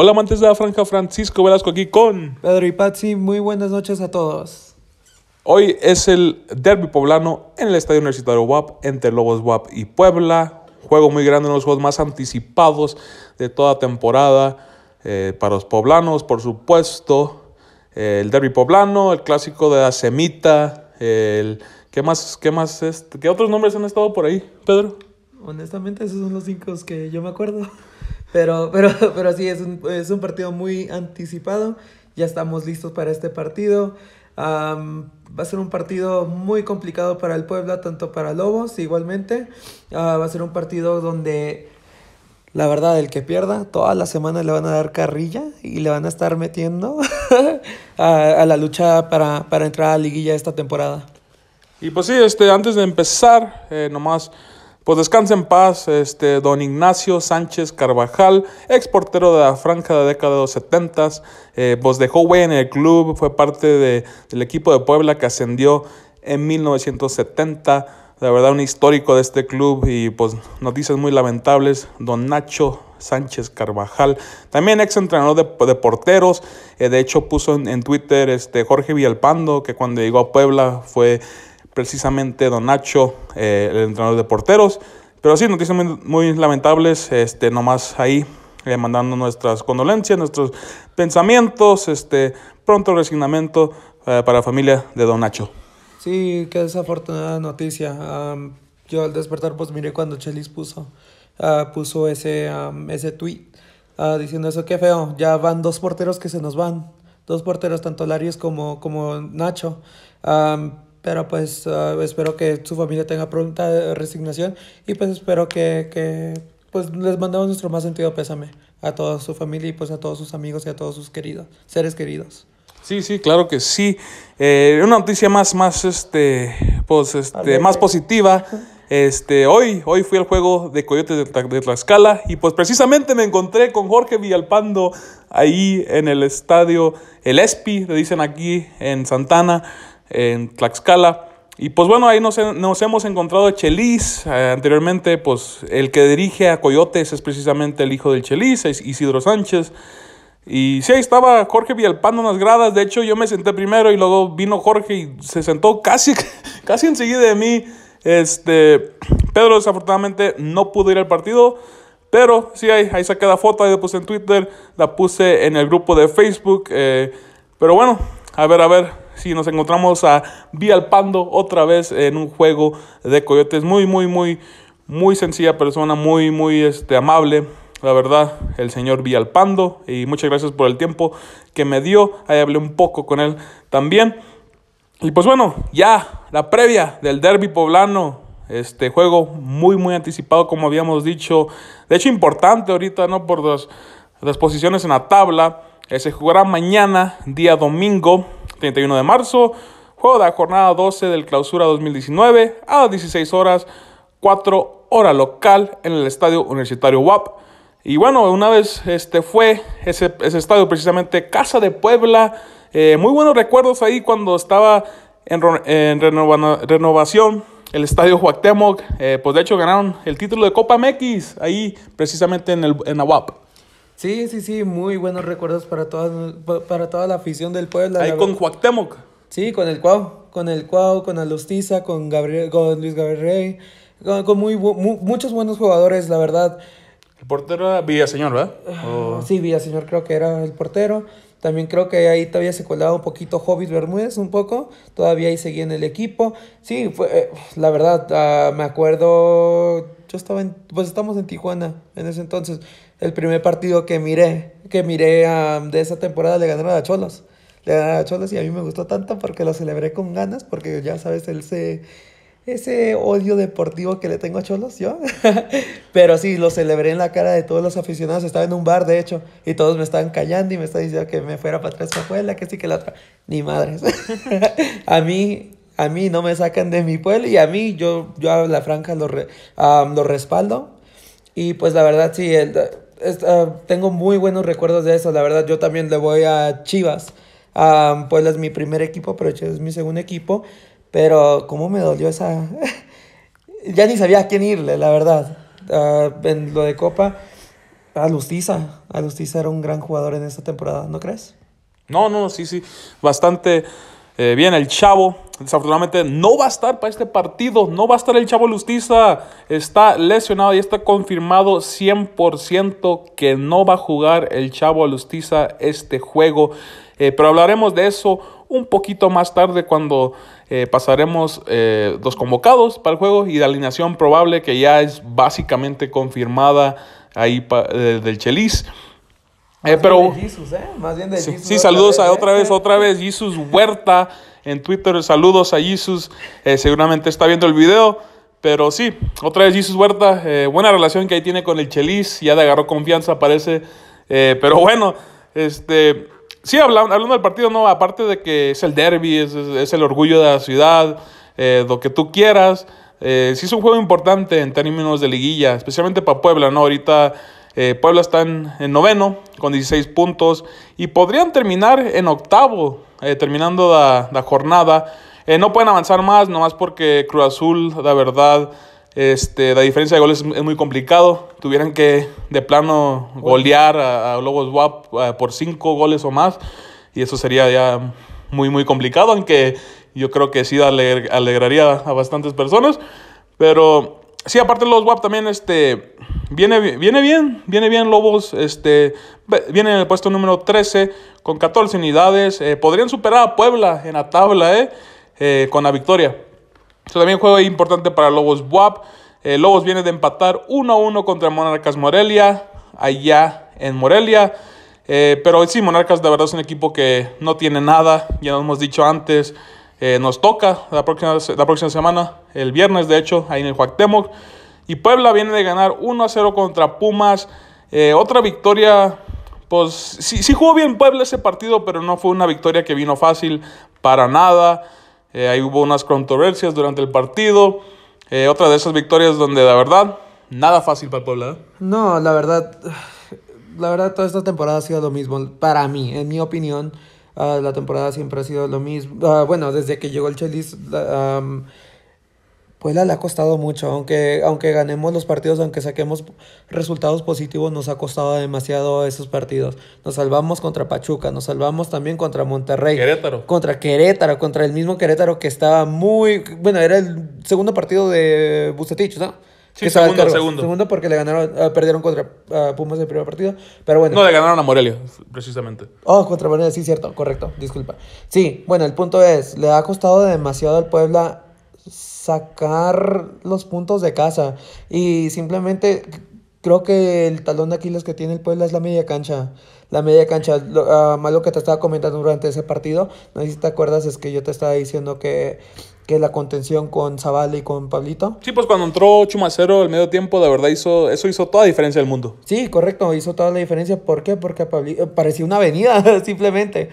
Hola amantes de la franja, Francisco Velasco aquí con Pedro y Patsy, muy buenas noches a todos. Hoy es el derby poblano en el Estadio Universitario WAP entre Lobos WAP y Puebla. Juego muy grande, uno de los juegos más anticipados de toda temporada eh, para los poblanos, por supuesto. Eh, el derby poblano, el clásico de la semita, el... ¿Qué más? ¿Qué más? Este, ¿Qué otros nombres han estado por ahí, Pedro? Honestamente, esos son los cinco que yo me acuerdo. Pero, pero, pero sí, es un, es un partido muy anticipado. Ya estamos listos para este partido. va a ser un partido muy complicado para el Puebla, tanto para Lobos igualmente. Ah, va a ser un partido donde, la verdad, el que pierda, toda la semana le van a dar carrilla y le van a estar metiendo a, la lucha para, para entrar a la liguilla esta temporada. Y pues sí, este, antes de empezar, eh, nomás pues descansa en paz, este, don Ignacio Sánchez Carvajal, ex portero de la franja de la década de los setentas, eh, pues dejó güey en el club, fue parte del equipo de Puebla que ascendió en 1970. La verdad, un histórico de este club y pues noticias muy lamentables. Don Nacho Sánchez Carvajal, también ex entrenador de, porteros. Eh, de hecho, puso en, Twitter este, Jorge Villalpando, que cuando llegó a Puebla fue precisamente Don Nacho, eh, el entrenador de porteros. Pero sí, noticias muy, lamentables, este, nomás ahí eh, mandando nuestras condolencias, nuestros pensamientos, este, pronto resignamiento eh, para la familia de Don Nacho. Sí, qué desafortunada noticia. yo al despertar pues miré cuando Chelis puso, ah, puso ese, ese tweet ah, diciendo eso, qué feo, ya van dos porteros que se nos van, dos porteros, tanto Larios como, como Nacho pero pues ah, espero que su familia tenga pronta eh, resignación y pues espero que, pues les mandemos nuestro más sentido pésame a toda su familia y pues a todos sus amigos y a todos sus queridos, seres queridos. Sí, sí, claro que sí. Eh, una noticia más, más, este, pues, este, más positiva. Este, hoy, hoy fui al juego de Coyotes de, de, Tlaxcala y pues precisamente me encontré con Jorge Villalpando ahí en el estadio El Espi, le dicen aquí en Santana en Tlaxcala. Y pues bueno, ahí nos, hemos encontrado a Chelis. Eh, anteriormente, pues el que dirige a Coyotes es precisamente el hijo del Chelis, Isidro Sánchez. Y sí, ahí estaba Jorge Villalpando en las gradas. De hecho, yo me senté primero y luego vino Jorge y se sentó casi, casi enseguida de mí. Este, Pedro desafortunadamente no pudo ir al partido. Pero sí, ahí, ahí saqué la foto, ahí la puse en Twitter, la puse en el grupo de Facebook. Eh, pero bueno, a ver, a ver si nos encontramos a Vialpando otra vez en un juego de coyotes. Muy, muy, muy, muy sencilla persona, muy, muy este, amable. La verdad, el señor Vialpando. Y muchas gracias por el tiempo que me dio. Ahí hablé un poco con él también. Y pues bueno, ya la previa del derby poblano. Este juego muy, muy anticipado, como habíamos dicho. De hecho, importante ahorita, ¿no? Por las, posiciones en la tabla. Eh, se jugará mañana, día domingo. 31 de marzo, juego de la jornada 12 del clausura 2019 a las 16 horas, 4 hora local en el estadio universitario WAP. Y bueno, una vez este fue ese, estadio precisamente Casa de Puebla. Eh, muy buenos recuerdos ahí cuando estaba en, renovación el estadio Huactemoc. Eh, pues de hecho ganaron el título de Copa MX ahí precisamente en, el, en la UAP. Sí, sí, sí, muy buenos recuerdos para toda, para toda la afición del pueblo. Ahí con Cuauhtémoc. Sí, con el Cuau, con el Cuau, con Alustiza, con, Gabriel, Luis Gabriel Rey, con, muy, muchos buenos jugadores, la verdad. El portero era Villaseñor, ¿verdad? Ah, sí, Villaseñor creo que era el portero. También creo que ahí todavía se colaba un poquito Hobbit Bermúdez, un poco. Todavía ahí seguía en el equipo. Sí, fue, eh, la verdad, ah, me acuerdo. Yo estaba en. Pues estamos en Tijuana en ese entonces el primer partido que miré, que miré ah, de esa temporada le ganaron a Cholos. Le ganaron a Cholos y a mí me gustó tanto porque lo celebré con ganas, porque ya sabes, él ese odio deportivo que le tengo a Cholos, yo. Pero sí, lo celebré en la cara de todos los aficionados. Estaba en un bar, de hecho, y todos me estaban callando y me estaban diciendo que me fuera para atrás, para que sí, que la otra. Ni madres. a mí, a mí no me sacan de mi pueblo y a mí, yo, yo a la franja lo, lo respaldo. Y pues la verdad, sí, el, Ah, tengo muy buenos recuerdos de eso. La verdad, yo también le voy a Chivas. Ah, pues es mi primer equipo, pero Chivas es mi segundo equipo. Pero cómo me dolió esa... ya ni sabía a quién irle, la verdad. Ah, en lo de Copa, a Lustiza. A era un gran jugador en esta temporada, ¿no crees? No, no, sí, sí. Bastante eh, bien el chavo. Desafortunadamente no va a estar para este partido, no va a estar el Chavo Lustiza. Está lesionado y está confirmado 100% que no va a jugar el Chavo Lustiza este juego. Eh, pero hablaremos de eso un poquito más tarde cuando eh, pasaremos los eh, convocados para el juego y la alineación probable que ya es básicamente confirmada ahí del Chelis. Eh, pero, de sí, saludos a otra vez, otra vez, Jesus Huerta en Twitter. Saludos a Jesus. Eh, seguramente está viendo el video. Pero sí, otra vez Jesus Huerta. Eh, buena relación que ahí tiene con el Chelis. Ya le agarró confianza, parece. pero bueno, este. Sí, hablando, del partido, no, aparte de que es el derby, es, el orgullo de la ciudad, lo que tú quieras. sí es un juego importante en términos de liguilla, especialmente para Puebla, ¿no? Ahorita eh, Puebla está en, noveno con 16 puntos y podrían terminar en octavo, eh, terminando la, jornada. Eh, no pueden avanzar más, nomás porque Cruz Azul, la verdad, este, la diferencia de goles es muy complicado. Tuvieran que de plano golear a, a Lobos WAP por cinco goles o más. Y eso sería ya muy, muy complicado, aunque yo creo que sí alegraría a bastantes personas. Pero sí, aparte los WAP también este, Viene, bien, viene bien Lobos, este, viene en el puesto número 13 con 14 unidades, eh, podrían superar a Puebla en la tabla eh, eh, con la victoria. Eso también juego importante para Lobos Buap. Lobos viene de empatar 1-1 contra Monarcas Morelia, allá en Morelia. pero sí, Monarcas de verdad es un equipo que no tiene nada, ya lo hemos dicho antes. nos toca la próxima, la próxima semana, el viernes de hecho, ahí en el Huactemoc. Y Puebla viene de ganar 1 a 0 contra Pumas. Eh, otra victoria, pues sí, sí, jugó bien Puebla ese partido, pero no fue una victoria que vino fácil para nada. Eh, ahí hubo unas controversias durante el partido. Eh, otra de esas victorias donde la verdad, nada fácil para Puebla. No, la verdad, la verdad toda esta temporada ha sido lo mismo para mí, en mi opinión. Ah, la temporada siempre ha sido lo mismo. Ah, bueno, desde que llegó el Chelis... Puebla le ha costado mucho, aunque, aunque ganemos los partidos, aunque saquemos resultados positivos, nos ha costado demasiado esos partidos. Nos salvamos contra Pachuca, nos salvamos también contra Monterrey. Querétaro. Contra Querétaro, contra el mismo Querétaro que estaba muy... Bueno, era el segundo partido de Bucetich, ¿no? Sí, segundo, segundo. porque le ganaron, ah, perdieron contra uh, Pumas el primer partido, pero bueno. No, le ganaron a Morelia, precisamente. Oh, contra Morelia, sí, cierto, correcto, disculpa. Sí, bueno, el punto es, le ha costado demasiado al Puebla sacar los puntos de casa. Y simplemente creo que el talón de Aquiles que tiene el pueblo es la media cancha. La media cancha, lo, ah, lo que te estaba comentando durante ese partido, no sé si te acuerdas, es que yo te estaba diciendo que, que la contención con Zavala y con Pablito. Sí, pues cuando entró Chumacero el medio tiempo, de verdad hizo, eso hizo toda la diferencia del mundo. Sí, correcto, hizo toda la diferencia. ¿Por qué? Porque Pablito, eh, parecía una avenida, simplemente.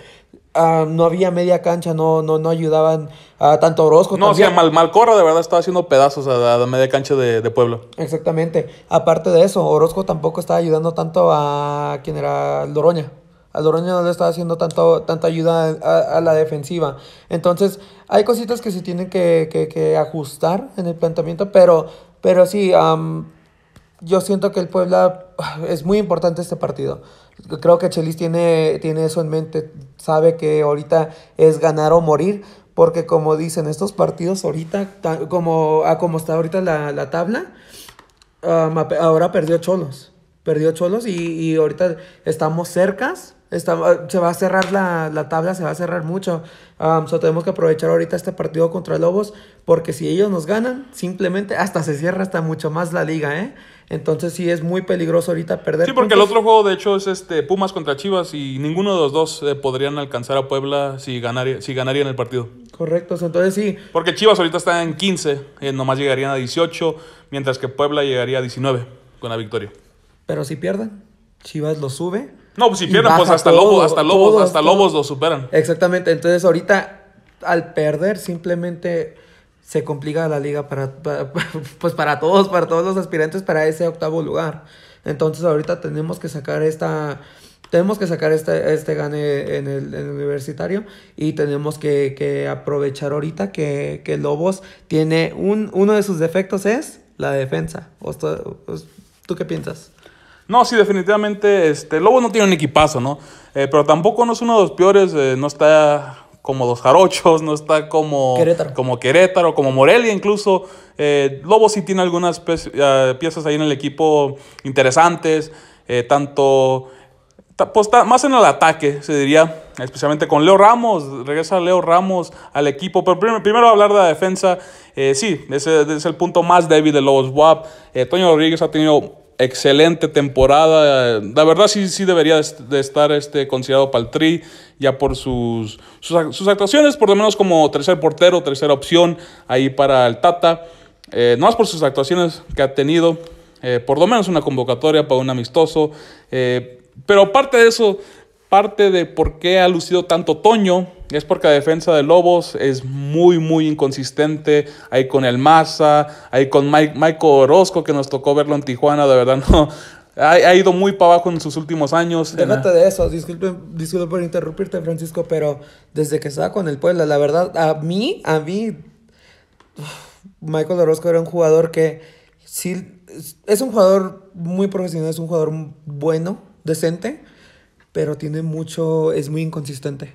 Ah, no había media cancha, no, no, no ayudaban a tanto Orozco. No, también. Mal, Malcorra de verdad estaba haciendo pedazos a la, media cancha de, de Pueblo. Exactamente. Aparte de eso, Orozco tampoco estaba ayudando tanto a quien era Loroña. A Loroña no le estaba haciendo tanto, tanta ayuda a, la defensiva. Entonces, hay cositas que se tienen que, que ajustar en el planteamiento, pero, pero sí, yo siento que el Puebla ah, es muy importante este partido. Creo que Chelis tiene, tiene eso en mente, sabe que ahorita es ganar o morir, porque como dicen, estos partidos ahorita, ah, como, está ahorita la, tabla, ah, ahora perdió Cholos, perdió Cholos y, y ahorita estamos cercas se va a cerrar la, tabla, se va a cerrar mucho. Um, tenemos que aprovechar ahorita este partido contra Lobos, porque si ellos nos ganan, simplemente hasta se cierra hasta mucho más la liga, ¿eh? Entonces sí es muy peligroso ahorita perder. Sí, porque el otro juego de hecho es este Pumas contra Chivas y ninguno de los dos eh, podrían alcanzar a Puebla si, si ganarían el partido. Correcto, entonces sí. Porque Chivas ahorita está en 15, eh, nomás llegarían a 18, mientras que Puebla llegaría a 19 con la victoria. Pero si pierden, Chivas lo sube no, pues si pierden, pues hasta Lobos, hasta Lobos, hasta Lobos lo superan. Exactamente, entonces ahorita al perder simplemente se complica la liga para, pues para todos, para todos los aspirantes para ese octavo lugar. Entonces ahorita tenemos que sacar esta tenemos que sacar este, este gane en el, universitario y tenemos que, aprovechar ahorita que, que, Lobos tiene un, uno de sus defectos es la defensa. ¿Tú qué piensas? No, sí, definitivamente, este, Lobo no tiene un equipazo, ¿no? Eh, pero tampoco no es uno de los peores, eh, no está como los jarochos, no está como Querétaro, como, Querétaro, como Morelia incluso. Eh, Lobo sí tiene algunas piezas ahí en el equipo interesantes, tanto, pues, más en el ataque, se diría, especialmente con Leo Ramos, regresa Leo Ramos al equipo, pero primero, hablar de la defensa, sí, ese, ese, es el punto más débil de Lobos WAP. Toño Rodríguez ha tenido excelente temporada. La verdad sí, sí debería de estar este, considerado para el tri, ya por sus, sus, actuaciones, por lo menos como tercer portero, tercera opción ahí para el Tata. Eh, no más por sus actuaciones que ha tenido, eh, por lo menos una convocatoria para un amistoso. Eh, pero aparte de eso, Parte de por qué ha lucido tanto Toño es porque la defensa de Lobos es muy, muy inconsistente. Ahí con el Maza, ahí con Mike, Michael Orozco, que nos tocó verlo en Tijuana, de verdad no. Ha, ido muy para abajo en sus últimos años. Déjate de eso, disculpe por interrumpirte, Francisco, pero desde que estaba con el Puebla, la verdad, a mí, a mí, Michael Orozco era un jugador que sí, es un jugador muy profesional, es un jugador bueno, decente, pero tiene mucho, es muy inconsistente.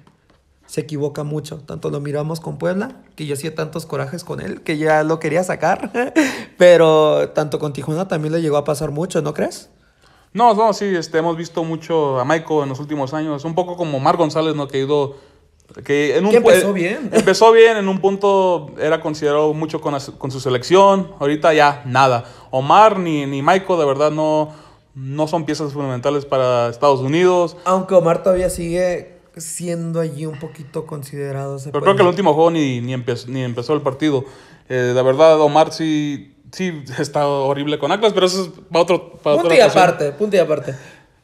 Se equivoca mucho. Tanto lo miramos con Puebla, que yo hacía tantos corajes con él, que ya lo quería sacar. pero tanto con Tijuana también le llegó a pasar mucho, ¿no crees? No, no, sí, este, hemos visto mucho a Maiko en los últimos años. Un poco como Mar González, ¿no? Que ido que en un, empezó bien. Empezó bien, en un punto era considerado mucho con, su selección, ahorita ya nada. Omar ni, ni de verdad, no, no son piezas fundamentales para Estados Unidos. Aunque Omar todavía sigue siendo allí un poquito considerado. Pero creo que el último juego ni, empezó, ni empezó el partido. la eh, verdad, Omar sí, sí está horrible con Atlas, pero eso es para otro... Para punto y aparte, punto y aparte.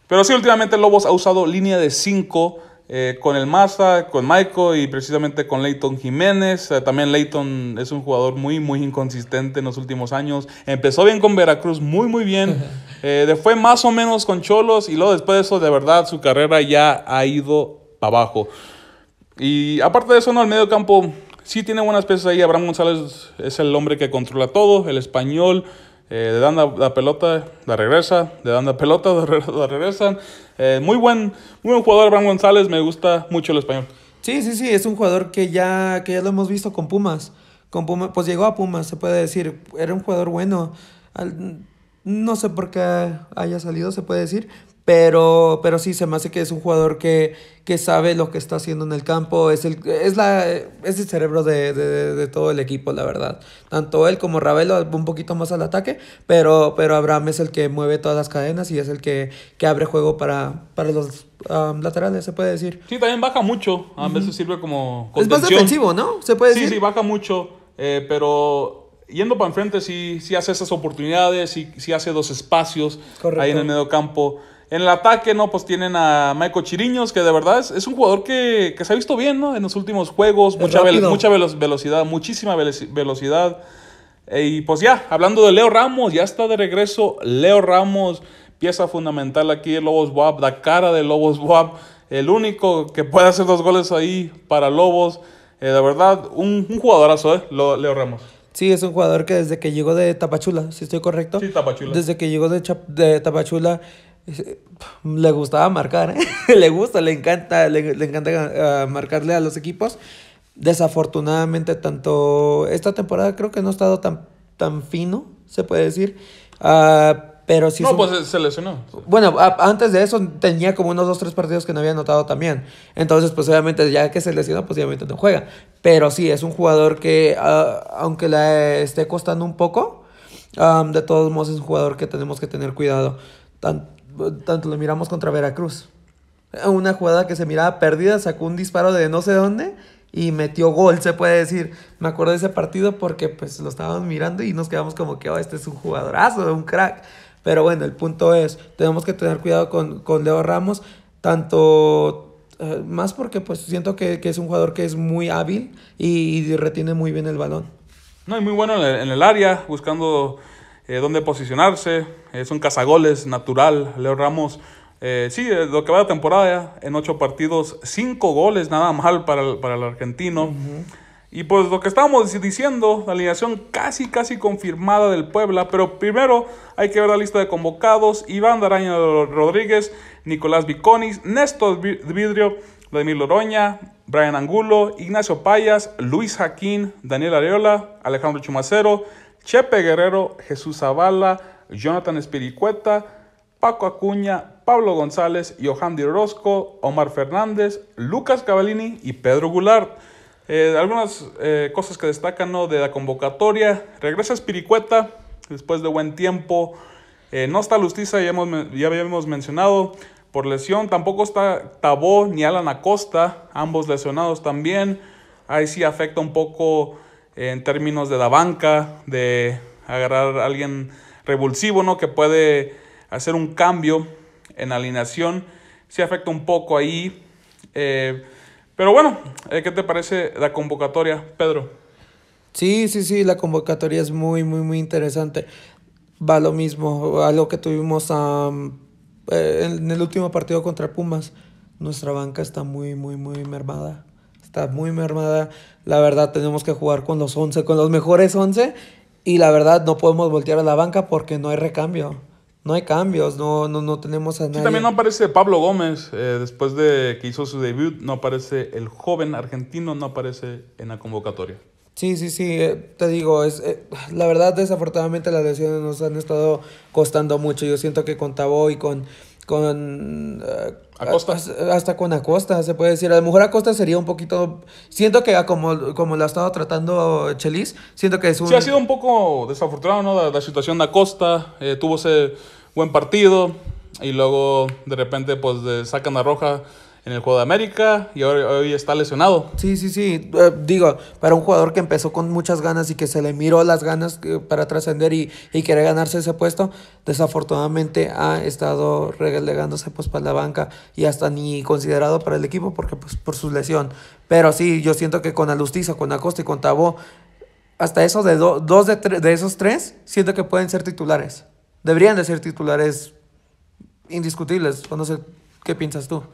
Pero sí, últimamente Lobos ha usado línea de 5 eh, con el Maza, con Maiko y precisamente con Leighton Jiménez. Eh, también Leighton es un jugador muy, muy inconsistente en los últimos años. Empezó bien con Veracruz, muy, muy bien. Eh, fue más o menos con Cholos y luego después de eso, de verdad, su carrera ya ha ido para abajo. Y aparte de eso, el medio campo sí tiene buenas piezas ahí. Abraham González es el hombre que controla todo, el español. Eh, le dan la, pelota, la regresa, le dan la pelota, la, la regresan. Eh, muy, buen, muy buen jugador, Abraham González, me gusta mucho el español. Sí, sí, sí, es un jugador que ya, que ya lo hemos visto con Pumas. Con pues llegó a Pumas, se puede decir, era un jugador bueno. no sé por qué haya salido, se puede decir, pero, pero sí, se me hace que es un jugador que, sabe lo que está haciendo en el campo. Es el, es es el cerebro de, todo el equipo, la verdad. Tanto él como Ravelo, un poquito más al ataque, pero, pero Abraham es el que mueve todas las cadenas y es el que, abre juego para, los um, laterales, se puede decir. Sí, también baja mucho. A veces sirve como. Es más defensivo, ¿no? Se puede decir. Sí, baja mucho, eh, pero yendo para enfrente sí, sí hace esas oportunidades, sí, hace dos espacios ahí en el medio campo. En el ataque, ¿no? Pues tienen a Michael Chiriños, que de verdad es, un jugador que, se ha visto bien, ¿no? En los últimos juegos, mucha, mucha velocidad, muchísima velocidad. Eh, y pues ya, hablando de Leo Ramos, ya está de regreso Leo Ramos, pieza fundamental aquí Lobos WAP, la cara de Lobos WAP, el único que puede hacer dos goles ahí para Lobos. Eh, de verdad, un, un jugadorazo, ¿eh? Leo Ramos. Sí, es un jugador que desde que llegó de Tapachula, si estoy correcto. Sí, Tapachula. Desde que llegó de Tapachula le gustaba marcar, ¿eh? le gusta, le encanta, le, encanta ah, marcarle a los equipos. Desafortunadamente, tanto esta temporada creo que no ha estado tan, tan fino, se puede decir. Ah, pero sí. No, pues eh, se lesionó. Bueno, antes de eso tenía como unos dos, tres partidos que no había anotado también. Entonces, pues obviamente, ya que se lesionó, pues obviamente no juega. Pero sí, es un jugador que, ah, aunque le esté costando un poco, de todos modos es un jugador que tenemos que tener cuidado. tanto tanto lo miramos contra Veracruz. Una jugada que se miraba perdida, sacó un disparo de no sé dónde y metió gol, se puede decir. Me acuerdo de ese partido porque pues lo estábamos mirando y nos quedamos como que, oh, este es un jugadorazo, un crack. Pero bueno, el punto es, tenemos que tener cuidado con, Leo Ramos, tanto eh, más porque pues siento que, es un jugador que es muy hábil y, retiene muy bien el balón. No, y muy bueno en el área, buscando eh, dónde posicionarse. Es un cazagoles natural. Leo Ramos, eh, sí, eh, lo que va la temporada, en ocho partidos, cinco goles, nada mal para el, argentino. Y pues lo que estábamos diciendo, la alineación casi, casi confirmada del Puebla, pero primero hay que ver la lista de convocados. Iván Daraño Rodríguez, Nicolás Viconis, Néstor Vidrio, Vladimir Loroña, Brian Angulo, Ignacio Payas, Luis Jaquín, Daniel Areola, Alejandro Chumacero, Chepe Guerrero, Jesús Zavala, Jonathan Espiricueta, Paco Acuña, Pablo González, Di Orozco, Omar Fernández, Lucas Cavallini y Pedro Goulart. Eh, algunas eh, cosas que destacan de la convocatoria. Regresa Espiricueta después de buen tiempo. Eh, no está Lustiza, ya, ya habíamos mencionado, por lesión. Tampoco está Tabó ni Alan Acosta, ambos lesionados también. Ahí sí afecta un poco en términos de la banca, de agarrar a alguien revulsivo, ¿no? Que puede hacer un cambio en alineación. Sí afecta un poco ahí. Eh, pero bueno, eh, ¿qué te parece la convocatoria, Pedro? Sí, sí, sí, la convocatoria es muy, muy, muy interesante. Va lo mismo, a lo que tuvimos eh, en el último partido contra Pumas. Nuestra banca está muy, muy, muy mermada está muy mermada. La verdad, tenemos que jugar con los 11, con los mejores 11. Y la verdad, no podemos voltear a la banca porque no hay recambio. No hay cambios, no, no, tenemos a nadie. también no aparece Pablo Gómez. Eh, después de que hizo su debut, no aparece el joven argentino, no aparece en la convocatoria. Sí, sí, sí, eh, te digo, es, eh, la verdad desafortunadamente las lesiones nos han estado costando mucho. Yo siento que con Tabo y con con eh, Acosta. Hasta, con Acosta, se puede decir. A lo mejor Acosta sería un poquito. Siento que como, como lo ha estado tratando Chelis, siento que es un. ha sido un poco desafortunado, La, situación de Acosta. Eh, tuvo ese buen partido y luego de repente, pues, sacan a roja en el Juego de América y hoy, está lesionado. Sí, sí, sí. Eh, digo, para un jugador que empezó con muchas ganas y que se le miró las ganas eh, para trascender y, y querer ganarse ese puesto, desafortunadamente ha estado relegándose pues para la banca y hasta ni considerado para el equipo porque pues por su lesión. Pero sí, yo siento que con Alustiza, con Acosta y con Tabó, hasta esos de dos de, de esos tres, siento que pueden ser titulares. Deberían de ser titulares indiscutibles. O no sé, ¿qué piensas tú?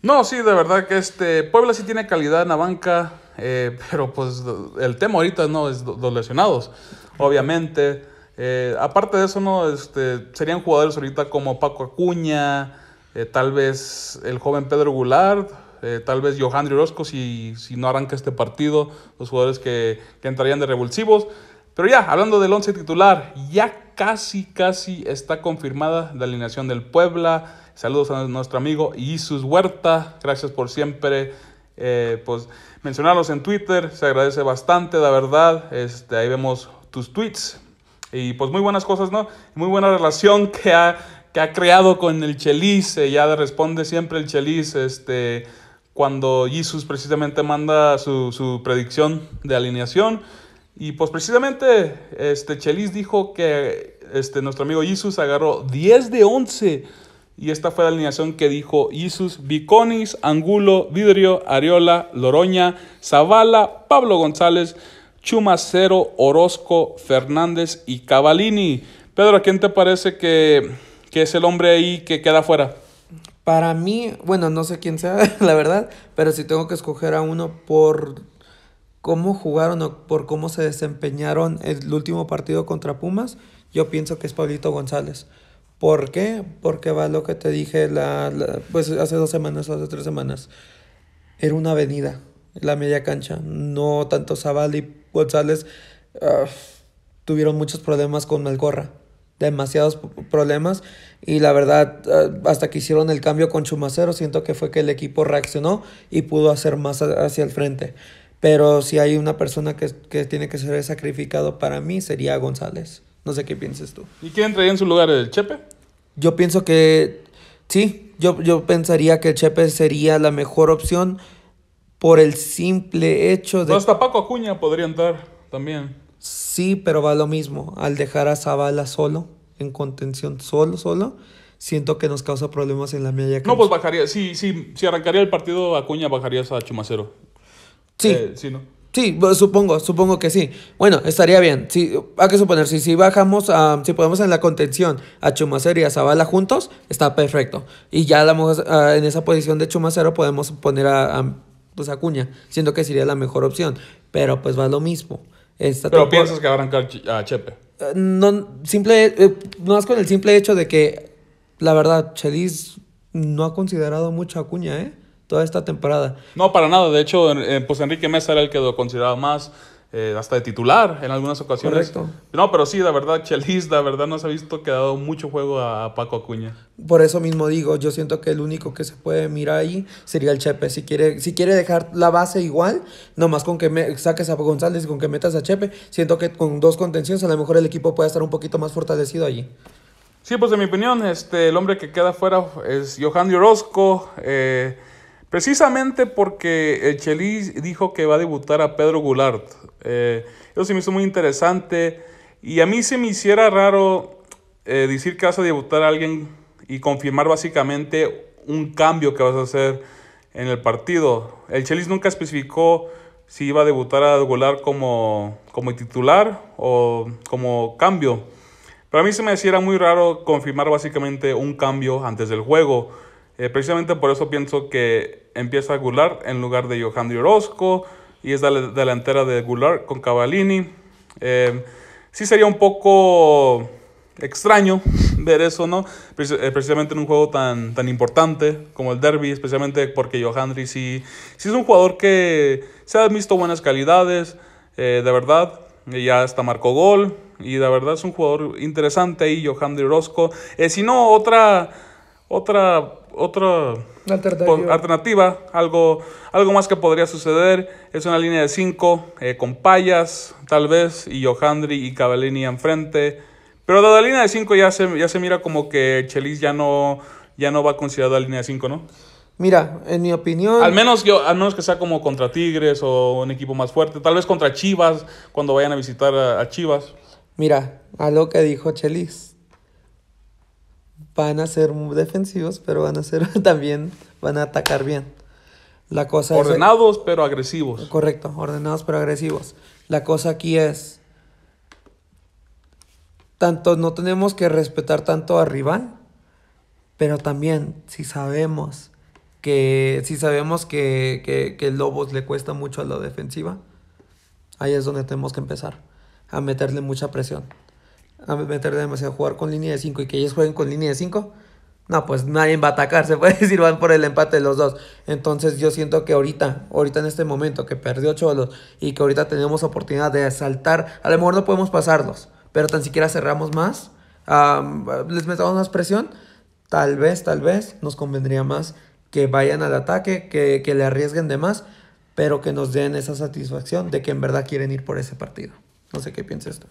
No, sí, de verdad que este Puebla sí tiene calidad en la banca, eh, pero pues el tema ahorita no es los lesionados, obviamente. Eh, aparte de eso, no, este, serían jugadores ahorita como Paco Acuña, eh, tal vez el joven Pedro Goulart, tal vez Johandri Orozco si, si no arranca este partido, los jugadores que, que entrarían de revulsivos. Pero ya, hablando del once titular, ya casi, casi está confirmada la alineación del Puebla. Saludos a nuestro amigo Isus Huerta. Gracias por siempre eh, pues, mencionarlos en Twitter. Se agradece bastante, la verdad. Este, ahí vemos tus tweets. Y pues muy buenas cosas, ¿no? Muy buena relación que ha, que ha creado con el Chelis. ya responde siempre el Chelis este, cuando Isus precisamente manda su, su predicción de alineación. Y pues precisamente este Chelis dijo que este, nuestro amigo Isus agarró 10 de 11 y esta fue la alineación que dijo Isus, Viconis, Angulo, Vidrio, Ariola, Loroña, Zavala, Pablo González, Chumacero, Orozco, Fernández y Cavalini. Pedro, ¿quién te parece que, que es el hombre ahí que queda fuera? Para mí, bueno, no sé quién sea, la verdad, pero si tengo que escoger a uno por cómo jugaron o por cómo se desempeñaron el último partido contra Pumas, yo pienso que es Pablito González. ¿Por qué? Porque va lo que te dije la, pues hace dos semanas, hace tres semanas. Era una avenida, la media cancha. No tanto Zaval y González ah, tuvieron muchos problemas con Melcorra. Demasiados problemas. Y la verdad, ah, hasta que hicieron el cambio con Chumacero, siento que fue que el equipo reaccionó y pudo hacer más hacia el frente. Pero si hay una persona que, que tiene que ser sacrificado para mí, sería González. No sé qué pienses tú. ¿Y quién entraría en su lugar, el Chepe? Yo pienso que sí, yo, yo pensaría que el Chepe sería la mejor opción por el simple hecho de... Pues hasta Paco Acuña podría entrar también. Sí, pero va lo mismo. Al dejar a Zavala solo, en contención solo, solo, siento que nos causa problemas en la media No, pues bajaría, sí, sí, si arrancaría el partido Acuña, bajarías a Chumacero. Sí. Eh, sí, ¿no? Sí, supongo, supongo que sí. Bueno, estaría bien. si, hay que suponer, si, si bajamos, a, si podemos en la contención a Chumacero y a Zavala juntos, está perfecto. Y ya la, ah, en esa posición de Chumacero podemos poner a, a, pues siendo que sería la mejor opción. Pero pues va lo mismo. Pero piensas que va a arrancar a Chepe. Eh, no, simple, no eh, más con el simple hecho de que, la verdad, Chelis no ha considerado mucho a Acuña, ¿eh? toda esta temporada. No, para nada. De hecho, pues Enrique Mesa era el que lo consideraba más. Eh, hasta de titular en algunas ocasiones. Correcto. No, pero sí, la verdad, Chelis, la verdad no se ha visto que ha dado mucho juego a Paco Acuña. Por eso mismo digo, yo siento que el único que se puede mirar ahí sería el Chepe. Si quiere, si quiere dejar la base igual, nomás con que saques a González y con que metas a Chepe, siento que con dos contenciones a lo mejor el equipo puede estar un poquito más fortalecido allí. Sí, pues en mi opinión, este, el hombre que queda fuera es Johan Orozco. Eh, Precisamente porque el Chelis dijo que va a debutar a Pedro Goulart. Eh, eso se me hizo muy interesante. Y a mí se me hiciera raro eh, decir que vas a debutar a alguien y confirmar básicamente un cambio que vas a hacer en el partido. El Chelis nunca especificó si iba a debutar a Goulart como, como titular o como cambio. Pero a mí se me hiciera muy raro confirmar básicamente un cambio antes del juego. Eh, precisamente por eso pienso que empieza Goulart en lugar de johandri Orozco y es la delantera de Goulart con Cavallini. Eh, sí sería un poco extraño ver eso, ¿no? Eh, precisamente en un juego tan, tan importante como el derby, especialmente porque Johandri sí, sí es un jugador que se ha visto buenas calidades, de verdad, ya hasta marcó gol, y de verdad es un jugador interesante ahí, Johandri Orozco. es si no, otra otra, otra alternativa. algo, algo más que podría suceder. Es una línea de 5 eh, con Payas, tal vez, y Johandri y Cavallini enfrente. Pero de la línea de 5 ya se, ya se mira como que Chelis ya no, ya no va considerada la línea de cinco, ¿no? Mira, en mi opinión. Al menos, yo, al menos que sea como contra Tigres o un equipo más fuerte. Tal vez contra Chivas, cuando vayan a visitar a Chivas. Mira, a lo que dijo Chelis van a ser defensivos, pero van a ser también, van a atacar bien. La cosa ordenados pero agresivos. Correcto, ordenados pero agresivos. La cosa aquí es, tanto no tenemos que respetar tanto a rival, pero también si sabemos que, si sabemos que, que, que Lobos le cuesta mucho a la defensiva, ahí es donde tenemos que empezar a meterle mucha presión a meter demasiado a jugar con línea de 5 y que ellos jueguen con línea de 5, no, pues nadie va a atacar, se puede decir, van por el empate los dos. Entonces yo siento que ahorita, ahorita en este momento que perdió Cholos y que ahorita tenemos oportunidad de saltar, a lo mejor no podemos pasarlos, pero tan siquiera cerramos más, les metamos más presión, tal vez, tal vez nos convendría más que vayan al ataque, que, le arriesguen de más, pero que nos den esa satisfacción de que en verdad quieren ir por ese partido. No sé qué piensa esto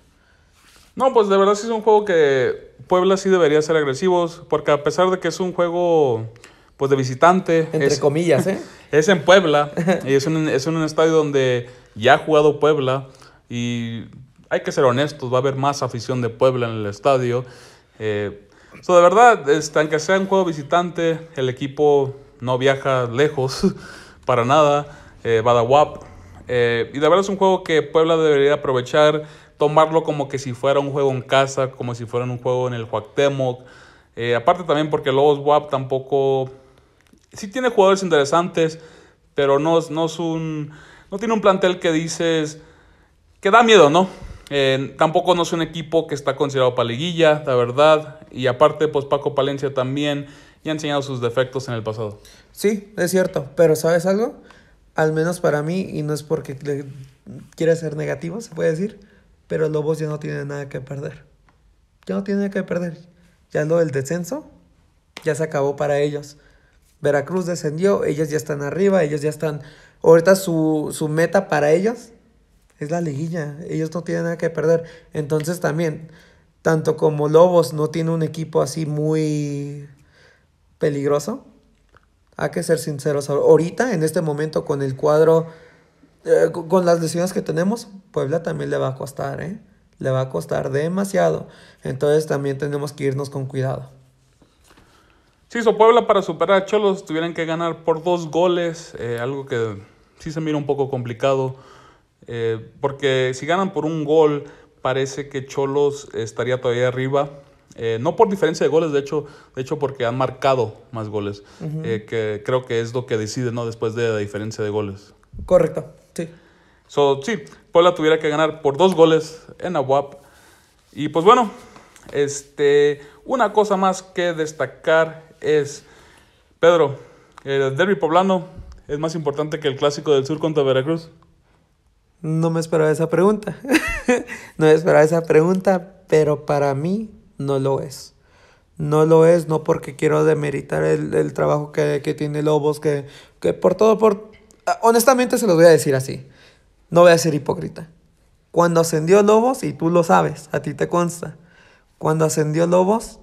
no, pues de verdad sí es un juego que Puebla sí debería ser agresivos, porque a pesar de que es un juego pues de visitante. Entre comillas, ¿eh? es en Puebla, y es un, un estadio donde ya ha jugado Puebla, y hay que ser honestos, va a haber más afición de Puebla en el estadio. Eh, de verdad, este, aunque sea un juego visitante, el equipo no viaja lejos para nada. Eh, da guap. Eh, y de verdad es un juego que Puebla debería aprovechar tomarlo como que si fuera un juego en casa, como si fuera un juego en el Huactemoc. Eh, aparte también porque Lobos WAP tampoco... Sí tiene jugadores interesantes, pero no, no es un... No tiene un plantel que dices... Que da miedo, ¿no? Eh, tampoco no es un equipo que está considerado paliguilla, la verdad. Y aparte, pues Paco Palencia también ya ha enseñado sus defectos en el pasado. Sí, es cierto. Pero ¿sabes algo? Al menos para mí, y no es porque quiera ser negativo, se puede decir pero Lobos ya no tiene nada que perder. Ya no tiene nada que perder. Ya lo del descenso ya se acabó para ellos. Veracruz descendió, ellos ya están arriba, ellos ya están... Ahorita su, meta para ellos es la liguilla, ellos no tienen nada que perder. Entonces también, tanto como Lobos no tiene un equipo así muy peligroso, hay que ser sinceros. Ahorita, en este momento, con el cuadro eh, con, las lesiones que tenemos, Puebla también le va a costar, ¿eh? Le va a costar demasiado. Entonces también tenemos que irnos con cuidado. Sí, hizo Puebla para superar a Cholos tuvieran que ganar por dos goles, eh, algo que sí se mira un poco complicado, eh, porque si ganan por un gol, parece que Cholos estaría todavía arriba. no por diferencia de goles, de hecho, de hecho porque han marcado más goles, que creo que es lo que decide, ¿no? Después de la diferencia de goles. Correcto sí, Puebla tuviera que ganar por dos goles en Aguap. Y pues bueno, este, una cosa más que destacar es, Pedro, ¿el derby poblano es más importante que el clásico del sur contra Veracruz? No me esperaba esa pregunta. no me esperaba esa pregunta, pero para mí no lo es. No lo es, no porque quiero demeritar el, trabajo que, tiene Lobos, que, que por todo, por... Ah, honestamente se los voy a decir así. No voy a ser hipócrita. Cuando ascendió Lobos, y tú lo sabes, a ti te consta, cuando ascendió Lobos,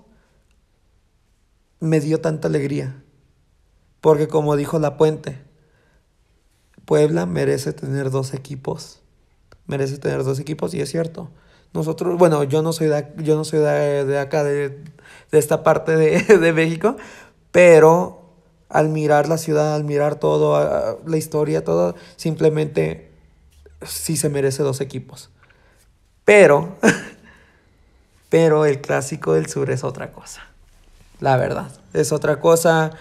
me dio tanta alegría. Porque como dijo La Puente, Puebla merece tener dos equipos. Merece tener dos equipos y es cierto. Nosotros, bueno, yo no soy de, yo no soy de, acá, de, esta parte de, de, México, pero al mirar la ciudad, al mirar todo, la historia, todo, simplemente sí se merece dos equipos. Pero, pero el clásico del sur es otra cosa. La verdad, es otra cosa.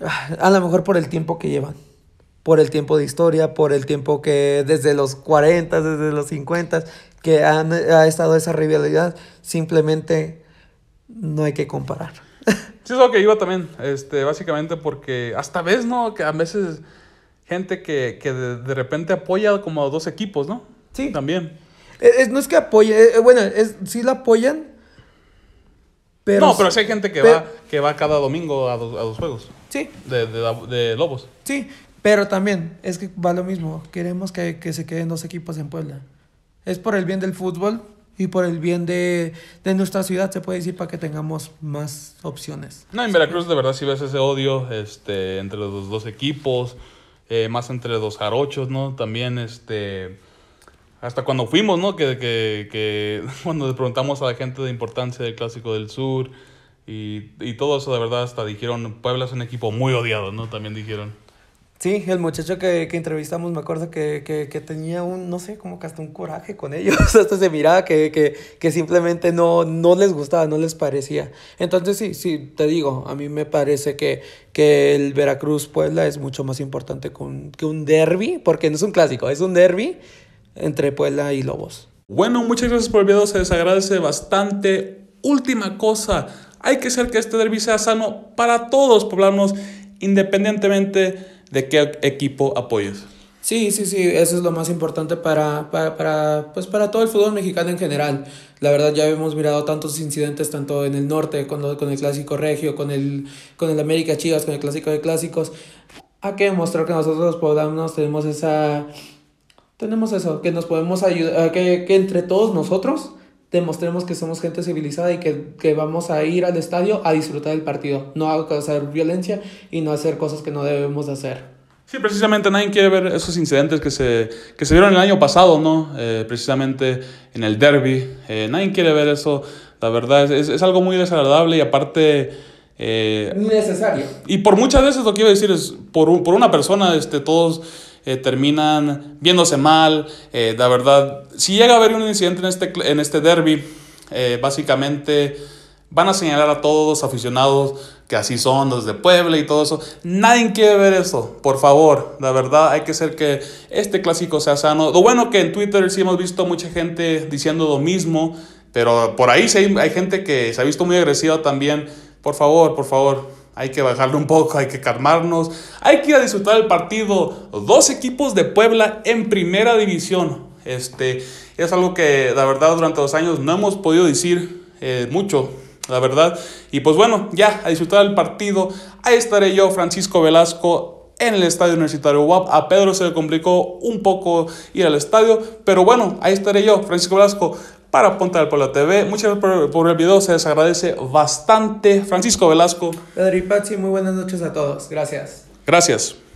Ah, a lo mejor por el tiempo que llevan, por el tiempo de historia, por el tiempo que desde los 40, desde los 50, que ha estado esa rivalidad, simplemente no hay que comparar. Sí, es lo que iba también, este, básicamente porque hasta ves, ¿no? Que a veces gente que, de, repente apoya como a dos equipos, ¿no? Sí. También. no es que apoye, eh, eh, bueno, es, sí la apoyan. Pero no, pero sí hay gente que, va, que va cada domingo a dos, a dos juegos. Sí. De, de, Lobos. Sí, pero también es que va lo mismo. Queremos que, se queden dos equipos en Puebla. Es por el bien del fútbol, y por el bien de, nuestra ciudad, se puede decir, para que tengamos más opciones. No, en Veracruz de verdad sí ves ese odio este, entre los dos equipos. Eh, más entre los jarochos, ¿no? También, este, hasta cuando fuimos, ¿no? Que, que, cuando le preguntamos a la gente de importancia del Clásico del Sur y, y todo eso, de verdad, hasta dijeron, Puebla es un equipo muy odiado, ¿no? También dijeron. Sí, el muchacho que, entrevistamos, me acuerdo que, tenía un, no sé, como que hasta un coraje con ellos, hasta se miraba que, simplemente no, no les gustaba, no les parecía. Entonces sí, sí, te digo, a mí me parece que, que el Veracruz-Puebla es mucho más importante que un, que derby, porque no es un clásico, es un derby entre Puebla y Lobos. Bueno, muchas gracias por el video, se les bastante. Última cosa, hay que hacer que este derby sea sano para todos poblanos, independientemente de qué equipo apoyas. Sí, sí, sí, eso es lo más importante para, para, para, pues para todo el fútbol mexicano en general. La verdad ya hemos mirado tantos incidentes, tanto en el norte, con, con el clásico regio, con el, con el América Chivas, con el clásico de clásicos. Hay que demostrar que nosotros podamos, tenemos esa... Tenemos eso, que nos podemos ayudar, que, que entre todos nosotros demostremos que somos gente civilizada y que, que, vamos a ir al estadio a disfrutar del partido, no a causar violencia y no a hacer cosas que no debemos de hacer. Sí, precisamente nadie quiere ver esos incidentes que se, que se vieron el año pasado, ¿no? Eh, precisamente en el derby. Eh, nadie quiere ver eso, la verdad, es, es, algo muy desagradable y aparte... Eh, Necesario. Y por muchas veces lo que iba a decir es, por, por una persona, este, todos eh, terminan viéndose mal, eh, la verdad, si llega a haber un incidente en este, en este derby, eh, básicamente van a señalar a todos los aficionados que así son los de Puebla y todo eso. Nadie quiere ver eso, por favor. La verdad, hay que ser que este clásico sea sano. Lo bueno que en Twitter sí hemos visto mucha gente diciendo lo mismo, pero por ahí sí hay, hay gente que se ha visto muy agresiva también. Por favor, por favor, hay que bajarle un poco, hay que calmarnos, hay que ir a disfrutar el partido. Dos equipos de Puebla en primera división. Este, es algo que la verdad durante dos años no hemos podido decir eh, mucho, la verdad. Y pues bueno, ya a disfrutar el partido. Ahí estaré yo, Francisco Velasco, en el estadio universitario UAP. A Pedro se le complicó un poco ir al estadio, pero bueno, ahí estaré yo, Francisco Velasco para Punta del Pueblo TV. Muchas gracias por, el video, se les agradece bastante. Francisco Velasco. Pedro y muy buenas noches a todos. Gracias. Gracias.